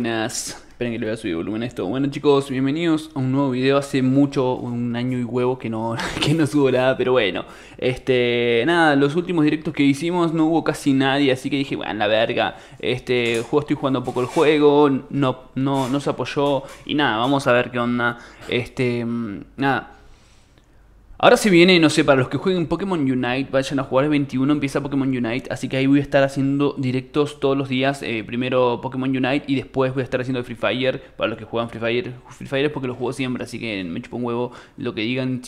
buenas. Esperen que le voy a subir volumen esto. Bueno chicos, bienvenidos a un nuevo video. Hace mucho, un año y huevo que no, que no subo nada, pero bueno. Este, nada, los últimos directos que hicimos no hubo casi nadie, así que dije, bueno, la verga. Este, juego estoy jugando un poco el juego, no, no, no se apoyó y nada, vamos a ver qué onda. Este, mm, nada. Ahora se viene, no sé, para los que jueguen Pokémon Unite, vayan a jugar el 21, empieza Pokémon Unite, así que ahí voy a estar haciendo directos todos los días, eh, primero Pokémon Unite y después voy a estar haciendo Free Fire, para los que juegan Free Fire, Free Fire es porque lo juego siempre, así que me chupo un huevo lo que digan,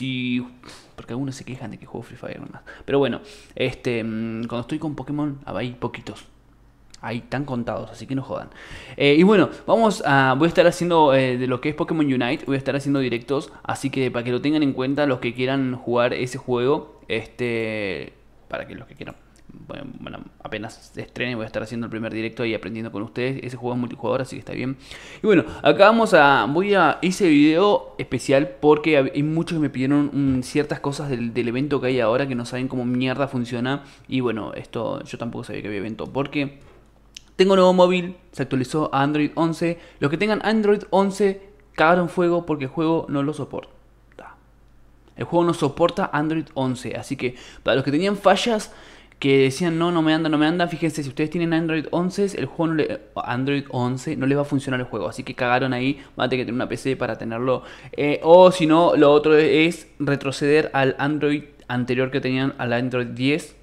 porque algunos se quejan de que juego Free Fire nomás. Pero bueno, este, mm, cuando estoy con Pokémon, ahí poquitos, ahí están contados, así que no jodan. Eh, y bueno, vamos a, voy a estar haciendo eh, de lo que es Pokémon Unite, voy a estar haciendo directos, así que para que lo tengan en cuenta los que quieran jugar ese juego, este, para que los que quieran. Bueno, apenas se estrene voy a estar haciendo el primer directo y aprendiendo con ustedes. Ese juego es multijugador, así que está bien. Y bueno, acá vamos a... Voy a... Hice video especial porque hay muchos que me pidieron mm, ciertas cosas del, del, evento que hay ahora que no saben cómo mierda funciona. Y bueno, esto yo tampoco sabía que había evento porque... Tengo nuevo móvil, se actualizó a Android 11. Los que tengan Android 11 cagaron fuego porque el juego no lo soporta. El juego no soporta Android 11. Así que para los que tenían fallas, que decían no, no me anda, no me anda, fíjense, si ustedes tienen Android 11, el juego no le, Android 11 no les va a funcionar el juego. Así que cagaron ahí, van a tener que tener una PC para tenerlo. Eh, o si no, lo otro es retroceder al Android anterior que tenían, al Android 10.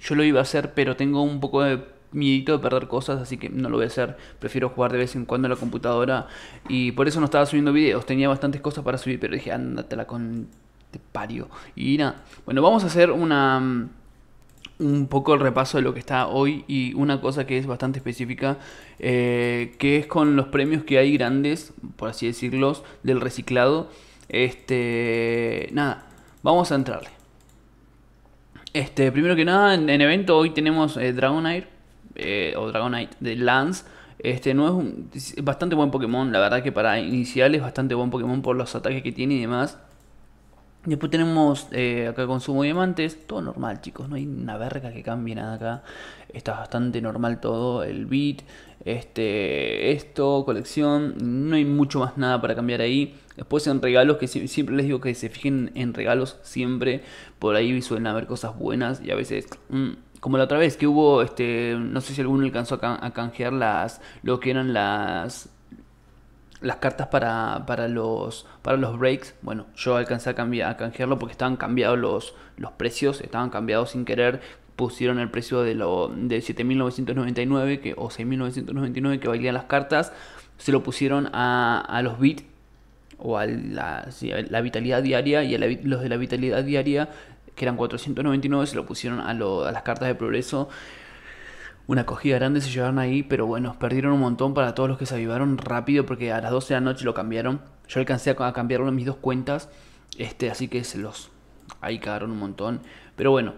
Yo lo iba a hacer, pero tengo un poco de miedito de perder cosas, así que no lo voy a hacer. Prefiero jugar de vez en cuando en la computadora. Y por eso no estaba subiendo videos. Tenía bastantes cosas para subir, pero dije, ándatela con. Te pario. Y nada. Bueno, vamos a hacer una. Mm, un poco el repaso de lo que está hoy y una cosa que es bastante específica, eh, que es con los premios que hay grandes, por así decirlos, del reciclado. Este, nada, vamos a entrarle. Este, primero que nada, en, evento hoy tenemos eh, Dragon Air, eh, o Dragonite de Lance. Este no es, un, bastante buen Pokémon, la verdad que para iniciales bastante buen Pokémon por los ataques que tiene y demás. Después tenemos eh, acá consumo diamantes, todo normal chicos, no hay una verga que cambie nada acá, está bastante normal todo, el beat, este, esto, colección, no hay mucho más nada para cambiar ahí. Después en regalos, que siempre les digo que se fijen en regalos siempre, por ahí suelen haber cosas buenas y a veces... Mm, como la otra vez que hubo, este, no sé si alguno alcanzó a, canjear las, lo que eran las, las cartas para, para, los, para los breaks. Bueno, yo alcancé a, cambiar, a canjearlo porque estaban cambiados los, los precios, estaban cambiados sin querer. Pusieron el precio de, lo, de 7.999 que, o 6.999 que valían las cartas. Se lo pusieron a, a los bits o a la, la, vitalidad diaria y a los de la vitalidad diaria que eran 499, se lo pusieron a, a las cartas de progreso. Una cogida grande se llevaron ahí, pero bueno, perdieron un montón para todos los que se avivaron rápido porque a las 12 de la noche lo cambiaron. Yo alcancé a cambiarlo de mis dos cuentas, este, así que se los ahí cagaron un montón. Pero bueno,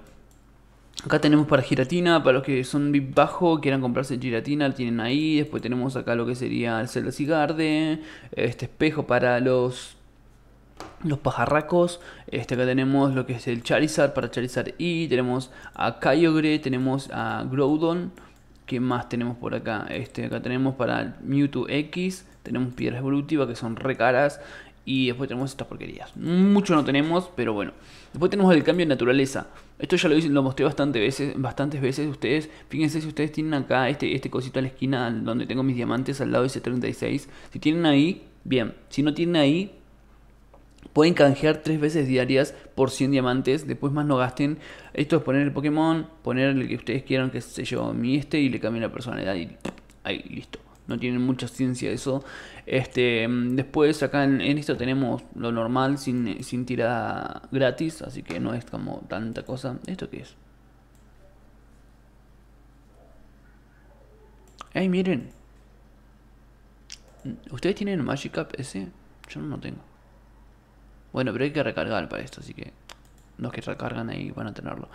acá tenemos para giratina, para los que son VIP bajo, quieran comprarse giratina, tienen ahí. Después tenemos acá lo que sería el y Garden, este espejo para los los pajarracos, este acá tenemos lo que es el Charizard para Charizard Y, tenemos a Kyogre, tenemos a Groudon, ¿qué más tenemos por acá? Este acá tenemos para Mewtwo X, tenemos piedras evolutivas que son re caras y después tenemos estas porquerías. Mucho no tenemos, pero bueno. Después tenemos el cambio de naturaleza. Esto ya lo, hice, lo mostré bastante veces, bastantes veces ustedes. Fíjense si ustedes tienen acá este, este cosito a la esquina donde tengo mis diamantes al lado de ese 36. Si tienen ahí, bien. Si no tienen ahí, Pueden canjear tres veces diarias por 100 diamantes. Después más no gasten. Esto es poner el Pokémon, poner el que ustedes quieran, que se yo, mi este, y le cambien la personalidad y ahí, listo. No tienen mucha ciencia eso. Este, mm, después acá en, esto tenemos lo normal sin, sin tirada gratis, así que no es como tanta cosa. ¿Esto qué es? Ay, miren. ¿Ustedes tienen Magic ese? Yo no lo tengo. Bueno, pero hay que recargar para esto, así que los que recargan ahí van a tenerlo.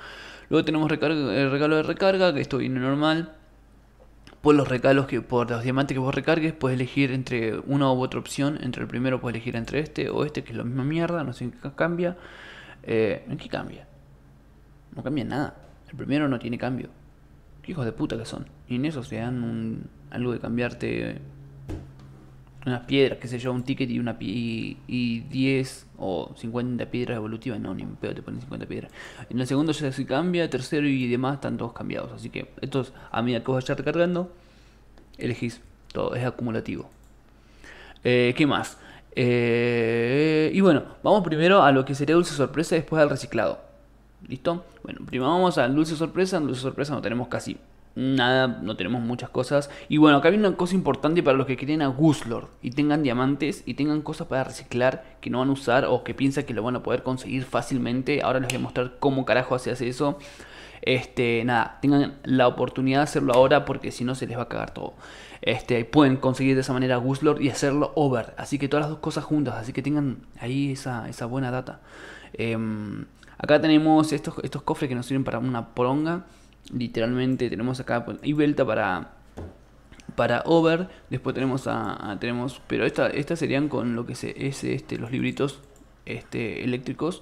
Luego tenemos el eh, regalo de recarga, que esto viene normal. Por pues los regalos que por los diamantes que vos recargues, puedes elegir entre una u otra opción. Entre el primero puedes elegir entre este o este, que es la misma mierda, no sé en qué cambia. Eh, ¿En qué cambia? No cambia nada. El primero no tiene cambio. ¿Qué hijos de puta que son. Y en eso se dan un, algo de cambiarte unas piedras, qué sé yo, un ticket y una y 10 o 50 piedras evolutivas, no, ni un pedo te ponen 50 piedras. En el segundo ya se cambia, tercero y demás están todos cambiados, así que estos a medida que vos a recargando, elegís todo, es acumulativo. Eh, ¿Qué más? Eh, y bueno, vamos primero a lo que sería dulce sorpresa después al reciclado. ¿Listo? Bueno, primero vamos a dulce sorpresa, en dulce sorpresa no tenemos casi nada, no tenemos muchas cosas. Y bueno, acá hay una cosa importante para los que quieren a Guslord y tengan diamantes y tengan cosas para reciclar que no van a usar o que piensan que lo van a poder conseguir fácilmente. Ahora les voy a mostrar cómo carajo se hace eso. Este, nada, tengan la oportunidad de hacerlo ahora porque si no se les va a cagar todo. Este, pueden conseguir de esa manera Guslord y hacerlo over. Así que todas las dos cosas juntas, así que tengan ahí esa, buena data. Em, acá tenemos estos, estos cofres que nos sirven para una pronga Literalmente tenemos acá pues, y vuelta para para over. Después tenemos a, tenemos, pero estas serían con lo que se, es este los libritos este eléctricos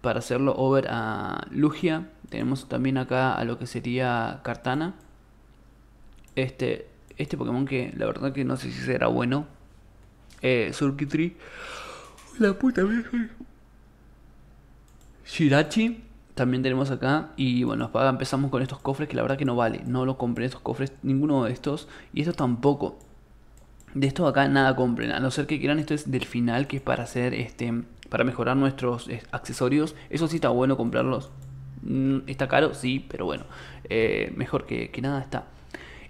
para hacerlo over a Lugia. Tenemos también acá a lo que sería Cartana. Este este Pokémon que la verdad que no sé si será bueno. Eh, La puta vieja. Shirachi. También tenemos acá, y bueno, empezamos con estos cofres que la verdad que no vale. No lo compré estos cofres, ninguno de estos. Y estos tampoco. De estos acá nada compren, a no ser que quieran esto es del final, que es para hacer este para mejorar nuestros eh, accesorios. Eso sí está bueno comprarlos. Mm, está caro, sí, pero bueno. Eh, mejor que, que nada está.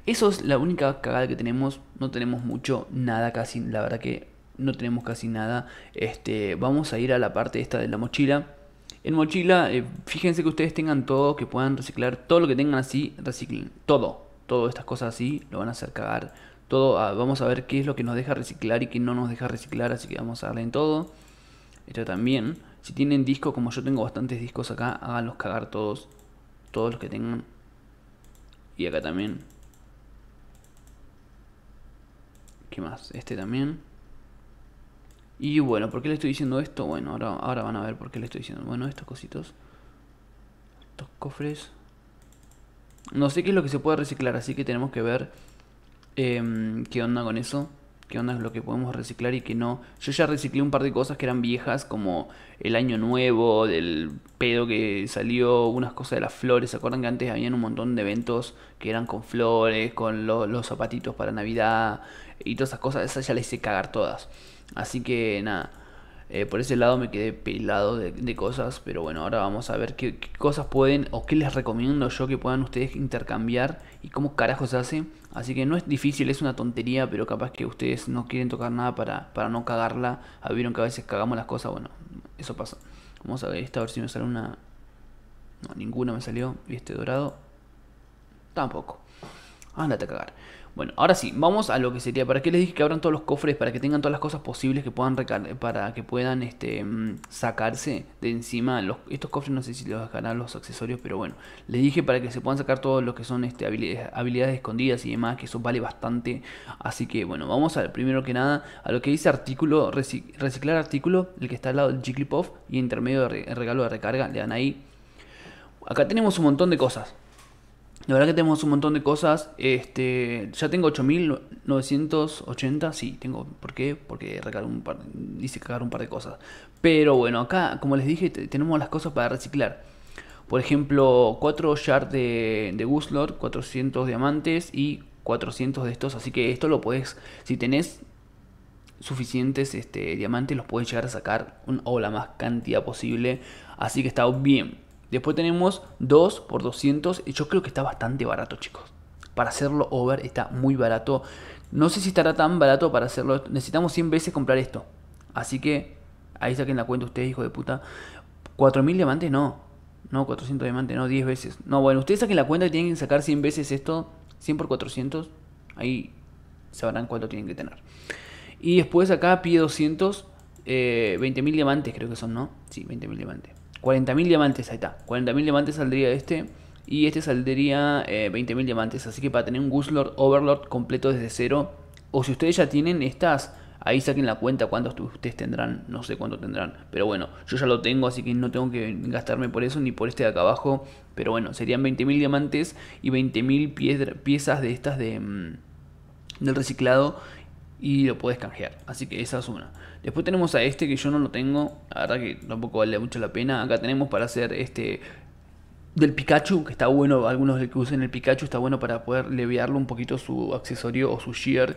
Eso es la única cagada que tenemos. No tenemos mucho, nada casi. La verdad que no tenemos casi nada. Este, vamos a ir a la parte esta de la mochila en mochila, eh, fíjense que ustedes tengan todo, que puedan reciclar, todo lo que tengan así, reciclen, todo, todas estas cosas así, lo van a hacer cagar, todo, ah, vamos a ver qué es lo que nos deja reciclar y qué no nos deja reciclar, así que vamos a darle en todo, esto también, si tienen disco, como yo tengo bastantes discos acá, háganlos cagar todos, todos los que tengan, y acá también, ¿qué más? Este también. Y bueno, ¿por qué le estoy diciendo esto? Bueno, ahora, ahora van a ver por qué le estoy diciendo. Bueno, estos cositos. Estos cofres. No sé qué es lo que se puede reciclar, así que tenemos que ver em, qué onda con eso qué onda es lo que podemos reciclar y que no. Yo ya reciclé un par de cosas que eran viejas, como el año nuevo, del pedo que salió, unas cosas de las flores. ¿Se acuerdan que antes habían un montón de eventos que eran con flores, con los zapatitos para Navidad y todas esas cosas? Esas ya las hice cagar todas. Así que nada. Eh, por ese lado me quedé pelado de, cosas, pero bueno, ahora vamos a ver qué, cosas pueden o qué les recomiendo yo que puedan ustedes intercambiar y cómo se hace. Así que no es difícil, es una tontería, pero capaz que ustedes no quieren tocar nada para, no cagarla. Ah, Vieron que a veces cagamos las cosas, bueno, eso pasa. Vamos a ver esta, a ver si me sale una... No, ninguna me salió. ¿Y este dorado? Tampoco. Ándate a cagar. Bueno, ahora sí, vamos a lo que sería. ¿Para qué les dije que abran todos los cofres? Para que tengan todas las cosas posibles que puedan para que puedan este, mm, sacarse de encima. Los, estos cofres no sé si los dejarán los accesorios, pero bueno. Les dije para que se puedan sacar todos los que son este, habilidades, escondidas y demás, que eso vale bastante. Así que bueno, vamos al primero que nada a lo que dice artículo, reciclar artículo, el que está al lado del Jigglypuff y intermedio de regalo de recarga, le dan ahí. Acá tenemos un montón de cosas. La verdad que tenemos un montón de cosas. Este, ya tengo 8980, sí, tengo. ¿Por qué? Porque un par, hice cagar un par de cosas. Pero bueno, acá, como les dije, tenemos las cosas para reciclar. Por ejemplo, 4 shards de, de Guslord, 400 diamantes y 400 de estos. Así que esto lo puedes si tenés suficientes este, diamantes, los puedes llegar a sacar o la más cantidad posible. Así que está bien. Después tenemos 2 por 200. Yo creo que está bastante barato, chicos. Para hacerlo over está muy barato. No sé si estará tan barato para hacerlo. Necesitamos 100 veces comprar esto. Así que ahí saquen la cuenta ustedes, hijo de puta. 4.000 diamantes, no. No, 400 diamantes, no, 10 veces. No, bueno, ustedes saquen la cuenta y tienen que sacar 100 veces esto. 100 por 400. Ahí sabrán cuánto tienen que tener. Y después acá pide 200. 20.000 eh, diamantes creo que son, ¿no? Sí, 20.000 diamantes. 40.000 diamantes, ahí está. 40.000 diamantes saldría este. Y este saldría 20.000 eh, diamantes. Así que para tener un Lord Overlord completo desde cero. O si ustedes ya tienen estas, ahí saquen la cuenta cuántos ustedes tendrán. No sé cuánto tendrán. Pero bueno, yo ya lo tengo, así que no tengo que gastarme por eso ni por este de acá abajo. Pero bueno, serían 20.000 diamantes y 20.000 piezas de estas de, mm, del reciclado. Y lo puedes canjear. Así que esa es una. Después tenemos a este que yo no lo tengo. La verdad que tampoco vale mucho la pena. Acá tenemos para hacer este del Pikachu, que está bueno, algunos que usen el Pikachu está bueno para poder leviarlo un poquito su accesorio o su shear.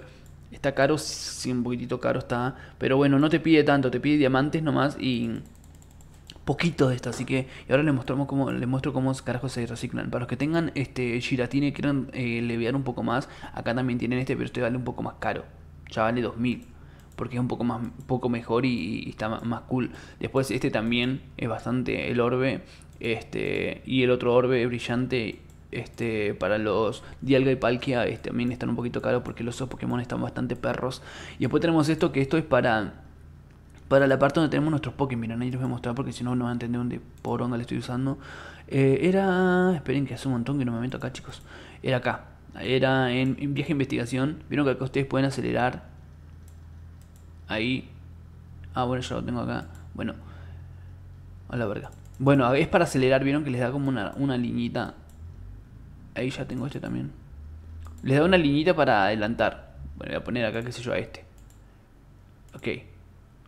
Está caro, sí, un poquitito caro está, pero bueno, no te pide tanto, te pide diamantes nomás y poquito de esto, así que ahora les mostramos cómo les muestro cómo carajos se reciclan. Para los que tengan este Giratine y quieran eh, leviar un poco más, acá también tienen este, pero este vale un poco más caro. Ya vale 2000 porque es un poco, más, poco mejor y, está más, cool. Después este también es bastante el orbe este, y el otro orbe brillante este, para los Dialga y Palkia este, también están un poquito caros porque los dos Pokémon están bastante perros. Y después tenemos esto, que esto es para, para la parte donde tenemos nuestros Pokémon. Miren, ahí les voy a mostrar porque si no, no van a entender dónde por le estoy usando. Eh, era... Esperen que hace un montón que no me meto acá, chicos. Era acá. Era en, viaje investigación. Vieron que acá ustedes pueden acelerar Ahí. Ah, bueno, ya lo tengo acá. Bueno. A la verga. Bueno, es para acelerar, vieron que les da como una, una liñita. Ahí ya tengo este también. Les da una liñita para adelantar. Bueno, voy a poner acá, qué sé yo, a este. Ok.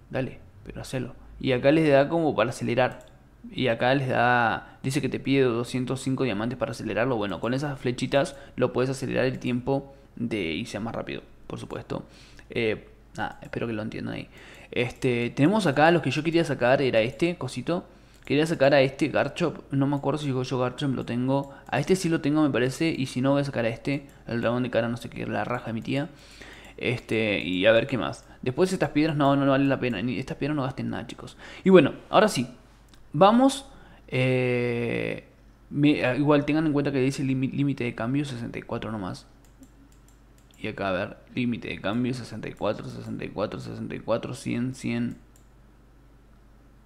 Dale, pero hacelo. Y acá les da como para acelerar. Y acá les da... Dice que te pide 205 diamantes para acelerarlo. Bueno, con esas flechitas lo puedes acelerar el tiempo de y sea más rápido, por supuesto. Eh, Nada, espero que lo entiendan ahí. Este, tenemos acá, los que yo quería sacar era este cosito. Quería sacar a este Garchomp, no me acuerdo si yo, yo Garchomp lo tengo. A este sí lo tengo me parece, y si no voy a sacar a este, el dragón de cara no sé qué, la raja de mi tía. Este, y a ver qué más. Después estas piedras no, no, vale la pena, ni estas piedras no gasten nada chicos. Y bueno, ahora sí, vamos... Eh, ah, igual tengan en cuenta que dice límite de cambio 64 nomás. Y acá, a ver, límite de cambio 64, 64, 64, 100, 100.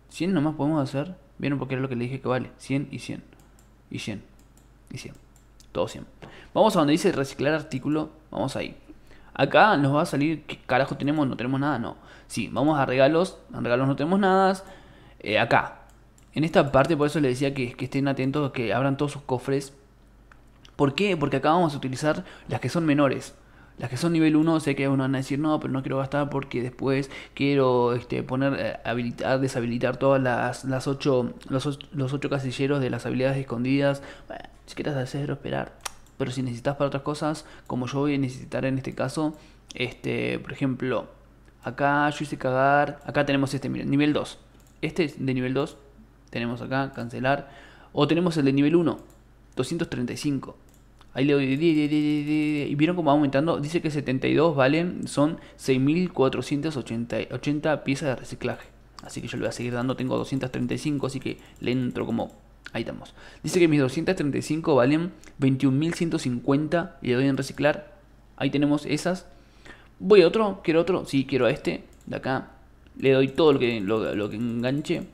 100 nomás podemos hacer. Vieron porque era lo que le dije que vale. 100 y 100. Y 100. Y 100. Todo 100. Vamos a donde dice reciclar artículo. Vamos ahí. Acá nos va a salir qué carajo tenemos. No tenemos nada. No. si, vamos a regalos. En regalos no tenemos nada. Eh, acá. En esta parte, por eso les decía que, que estén atentos, que abran todos sus cofres. ¿Por qué? Porque acá vamos a utilizar las que son menores. Las que son nivel 1, sé que uno van a decir, no, pero no quiero gastar porque después quiero este, poner, eh, habilitar, deshabilitar todas las, las los, los 8 casilleros de las habilidades escondidas. Bueno, si quieres hacerlo esperar. Pero si necesitas para otras cosas, como yo voy a necesitar en este caso, este, por ejemplo, acá yo hice cagar, acá tenemos este, miren, nivel 2. Este es de nivel 2, tenemos acá, cancelar. O tenemos el de nivel 1, 235. Ahí le doy. Y vieron cómo va aumentando. Dice que 72 valen, son 6.480 piezas de reciclaje. Así que yo le voy a seguir dando. Tengo 235, así que le entro como. Ahí estamos. Dice que mis 235 valen 21.150 y le doy en reciclar. Ahí tenemos esas. Voy a otro, quiero otro. Sí, quiero a este de acá. Le doy todo lo que, lo que enganche.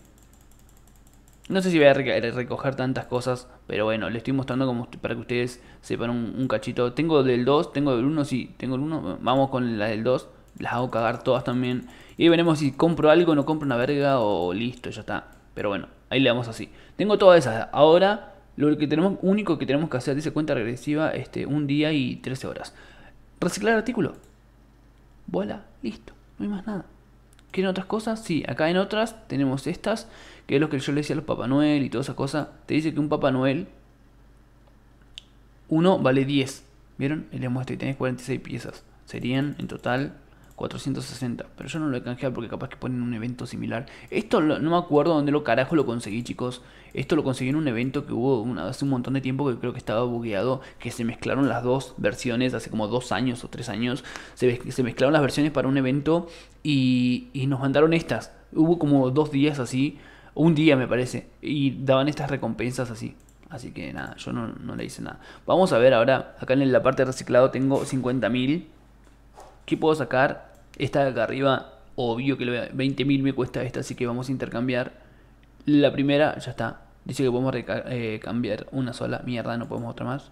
No sé si voy a recoger tantas cosas, pero bueno, le estoy mostrando como para que ustedes sepan un, cachito. Tengo del 2, tengo del 1, sí, tengo el 1. Vamos con la del 2, las hago cagar todas también. Y veremos si compro algo, no compro una verga o listo, ya está. Pero bueno, ahí le damos así. Tengo todas esas. Ahora, lo que tenemos, único que tenemos que hacer, dice cuenta regresiva, este, un día y 13 horas. Reciclar artículo. Vuela, listo, no hay más nada. ¿Quieren otras cosas? Sí, acá en otras tenemos estas, que es lo que yo le decía a los Papá Noel y todas esas cosas, Te dice que un Papá Noel, uno vale 10. ¿Vieron? les muestro, y tenés 46 piezas. Serían en total 460. Pero yo no lo he canjeado porque capaz que ponen un evento similar. Esto no me acuerdo dónde lo carajo lo conseguí, chicos. Esto lo conseguí en un evento que hubo una, hace un montón de tiempo que creo que estaba bugueado. Que se mezclaron las dos versiones hace como dos años o tres años. Se, mezclaron las versiones para un evento y, nos mandaron estas. Hubo como dos días así. Un día me parece. Y daban estas recompensas así. Así que nada, yo no, no le hice nada. Vamos a ver ahora. Acá en la parte de reciclado tengo 50.000. ¿Qué puedo sacar? Esta de acá arriba, obvio que 20.000 me cuesta esta, así que vamos a intercambiar. La primera, ya está. Dice que podemos eh, cambiar una sola. Mierda, no podemos otra más.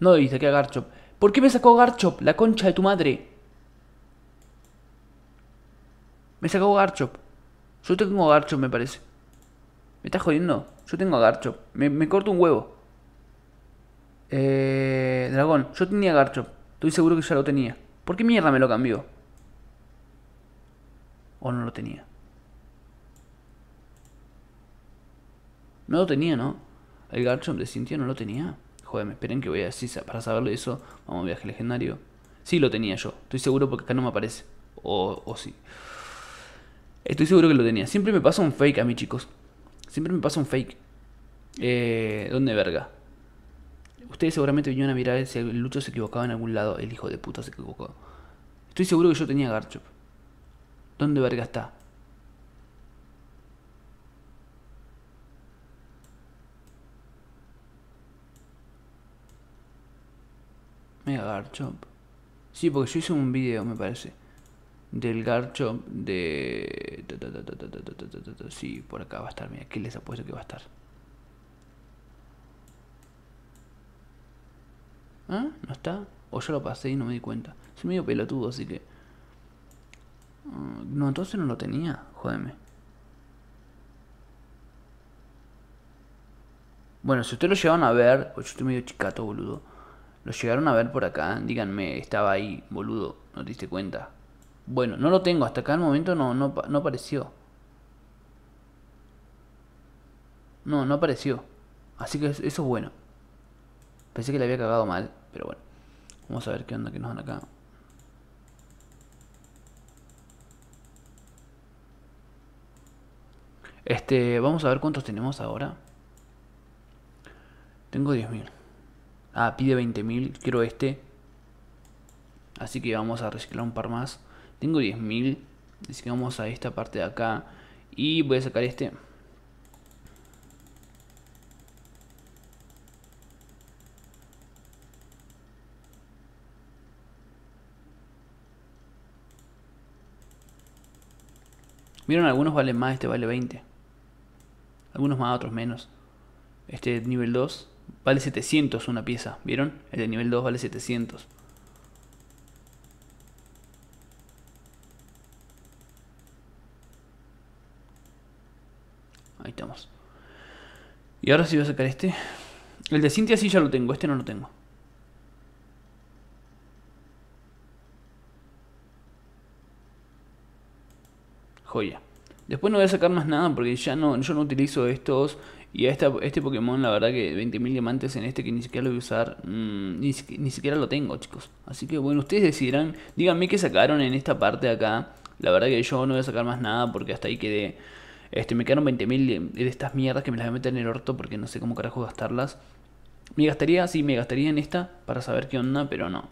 No, dice que a Garchop. ¿Por qué me sacó Garchop? La concha de tu madre. Me sacó Garchop. Yo tengo Garchop, me parece. ¿Me estás jodiendo? Yo tengo Garchop. Me, me corto un huevo. Eh, dragón, yo tenía Garchop. Estoy seguro que ya lo tenía. ¿Por qué mierda me lo cambió? ¿O no lo tenía? No lo tenía, ¿no? El Garchomp de Cintia no lo tenía. Joder, me esperen que voy a decir para saberlo eso. Vamos, viaje legendario. Sí lo tenía yo. Estoy seguro porque acá no me aparece. O, sí. Estoy seguro que lo tenía. Siempre me pasa un fake a mí, chicos. Siempre me pasa un fake. Eh, ¿Dónde verga? Ustedes seguramente vinieron a mirar si el Lucho se equivocaba en algún lado. El hijo de puta se equivocó. Estoy seguro que yo tenía Garchop. ¿Dónde verga está? Mega Garchop. Sí, porque yo hice un video, me parece. Del Garchop de... Sí, por acá va a estar. Mira, aquí les apuesto que va a estar? ¿Ah? ¿No está? O yo lo pasé y no me di cuenta. Soy medio pelotudo, así que... Ah, no, entonces no lo tenía. Jódeme. Bueno, si ustedes lo llevan a ver... Yo estoy medio chicato, boludo. Lo llegaron a ver por acá. Díganme, estaba ahí, boludo. ¿No te diste cuenta? Bueno, no lo tengo. Hasta acá el momento no, no, no apareció. No, no apareció. Así que eso es bueno. Pensé que le había cagado mal. Pero bueno, vamos a ver qué onda que nos dan acá. Este, vamos a ver cuántos tenemos ahora. Tengo 10.000. Ah, pide 20.000, quiero este. Así que vamos a reciclar un par más. Tengo 10.000, así que vamos a esta parte de acá. Y voy a sacar este. Vieron, algunos valen más, este vale 20. Algunos más, otros menos. Este nivel 2 vale 700 una pieza, ¿vieron? El de nivel 2 vale 700. Ahí estamos. Y ahora sí voy a sacar este. El de Cintia sí ya lo tengo, este no lo tengo. Después no voy a sacar más nada porque ya no, yo no utilizo estos. Y a este Pokémon, la verdad que 20.000 diamantes en este que ni siquiera lo voy a usar. Mm, ni, siquiera lo tengo, chicos. Así que bueno, ustedes decidan Díganme qué sacaron en esta parte de acá. La verdad que yo no voy a sacar más nada porque hasta ahí quedé. Este, me quedaron 20.000 de, de estas mierdas que me las voy a meter en el orto porque no sé cómo carajo gastarlas. Me gastaría, sí, me gastaría en esta para saber qué onda, pero no.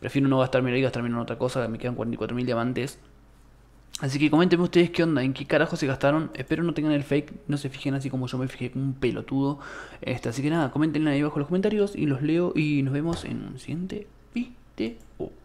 Prefiero no gastarme ahí, gastarme en otra cosa. Me quedan 44.000 diamantes. Así que comentenme ustedes qué onda, en qué carajo se gastaron. Espero no tengan el fake, no se fijen así como yo me fijé como un pelotudo. Este, así que nada, comenten ahí abajo en los comentarios y los leo y nos vemos en un siguiente video.